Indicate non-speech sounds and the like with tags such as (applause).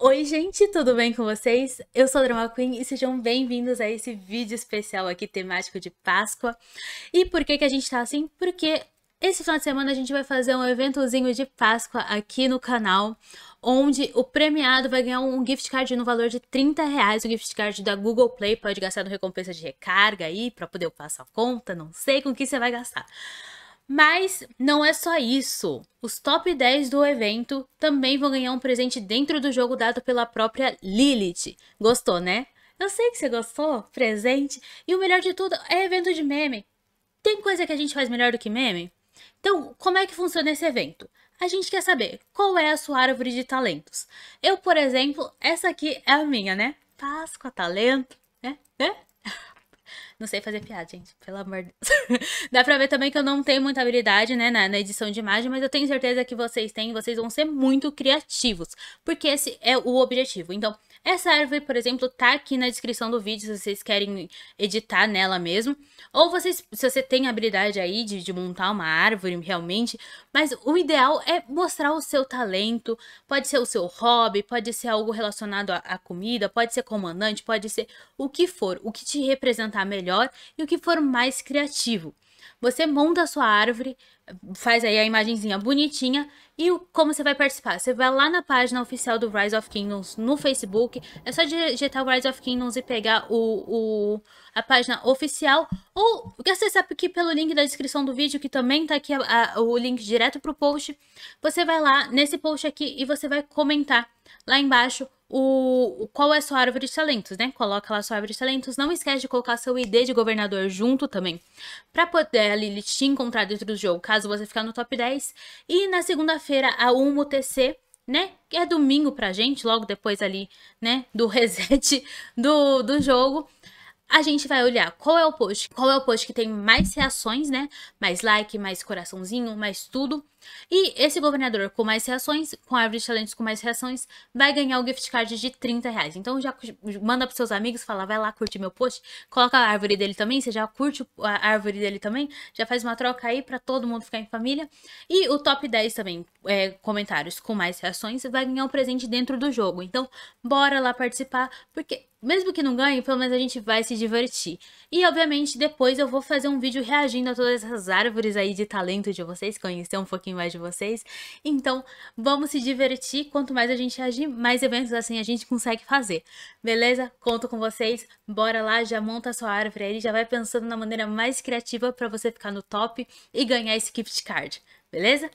Oi, gente, tudo bem com vocês? Eu sou a Drama Queen e sejam bem-vindos a esse vídeo especial aqui temático de Páscoa. E por que, que a gente tá assim? Porque esse final de semana a gente vai fazer um eventozinho de Páscoa aqui no canal, onde o premiado vai ganhar um gift card no valor de 30 reais, um gift card da Google Play, pode gastar no recompensa de recarga aí, para poder passar a conta, não sei com que você vai gastar. Mas não é só isso. Os top 10 do evento também vão ganhar um presente dentro do jogo dado pela própria Lilith. Gostou, né? Eu sei que você gostou, presente. E o melhor de tudo é evento de meme. Tem coisa que a gente faz melhor do que meme? Então, como é que funciona esse evento? A gente quer saber qual é a sua árvore de talentos. Eu, por exemplo, essa aqui é a minha, né? Páscoa, talento, né? né? Não sei fazer piada, gente. Pelo amor de Deus. (laughs) Dá pra ver também que eu não tenho muita habilidade, né, na, na, edição de imagem, mas eu tenho certeza que vocês têm, vocês vão ser muito criativos. Porque esse é o objetivo. Então, essa árvore, por exemplo, tá aqui na descrição do vídeo, se vocês querem editar nela mesmo. Ou vocês, se você tem habilidade aí de, de montar uma árvore realmente, mas o ideal é mostrar o seu talento, pode ser o seu hobby, pode ser algo relacionado à comida, pode ser comandante, pode ser o que for, o que te representar melhor e o que for mais criativo. Você monta a sua árvore, faz aí a imagenzinha bonitinha e como você vai participar? Você vai lá na página oficial do Rise of Kingdoms no Facebook, é só digitar o Rise of Kingdoms e pegar o, o, a página oficial ou acessar aqui pelo link da descrição do vídeo, que também tá aqui a, a, o link direto pro post. Você vai lá nesse post aqui e você vai comentar lá embaixo o qual é a sua árvore de talentos, né? Coloca lá sua árvore de talentos. Não esquece de colocar seu ID de governador junto também, para poder a Lilith te encontrar dentro do jogo, caso você ficar no top 10. E na segunda-feira, a 1 UTC né? Que é domingo pra gente, logo depois ali, né? Do (laughs) reset do, do jogo a gente vai olhar qual é o post, qual é o post que tem mais reações, né? Mais like, mais coraçãozinho, mais tudo. E esse governador com mais reações, com a árvore de talentos com mais reações, vai ganhar o gift card de 30 reais. Então já manda pros seus amigos, fala, vai lá, curte meu post, coloca a árvore dele também, você já curte a árvore dele também, já faz uma troca aí para todo mundo ficar em família. E o top 10 também, é, comentários com mais reações, vai ganhar um presente dentro do jogo. Então, bora lá participar, porque mesmo que não ganhe, pelo menos a gente vai se divertir. E obviamente depois eu vou fazer um vídeo reagindo a todas essas árvores aí de talento de vocês, conhecer um pouquinho mais de vocês. Então vamos se divertir, quanto mais a gente agir, mais eventos assim a gente consegue fazer. Beleza? Conto com vocês, bora lá, já monta a sua árvore aí, já vai pensando na maneira mais criativa para você ficar no top e ganhar esse gift card, beleza?